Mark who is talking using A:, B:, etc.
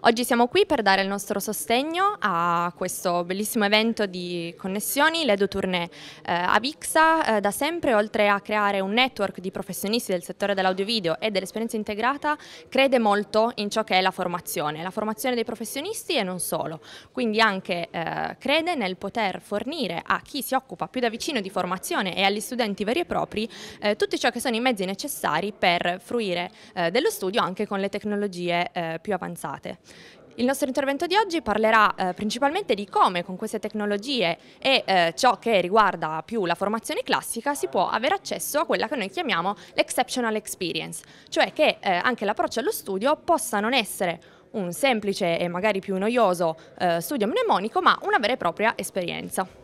A: Oggi siamo qui per dare il nostro sostegno a questo bellissimo evento di connessioni, l'Edo Tournée. Eh, Avixa eh, da sempre, oltre a creare un network di professionisti del settore dell'audiovideo e dell'esperienza integrata, crede molto in ciò che è la formazione, la formazione dei professionisti e non solo. Quindi anche eh, crede nel poter fornire a chi si occupa più da vicino di formazione e agli studenti veri e propri eh, tutto ciò che sono i mezzi necessari per fruire eh, dello studio anche con le tecnologie eh, più avanzate. Il nostro intervento di oggi parlerà eh, principalmente di come con queste tecnologie e eh, ciò che riguarda più la formazione classica si può avere accesso a quella che noi chiamiamo l'exceptional experience, cioè che eh, anche l'approccio allo studio possa non essere un semplice e magari più noioso eh, studio mnemonico, ma una vera e propria esperienza.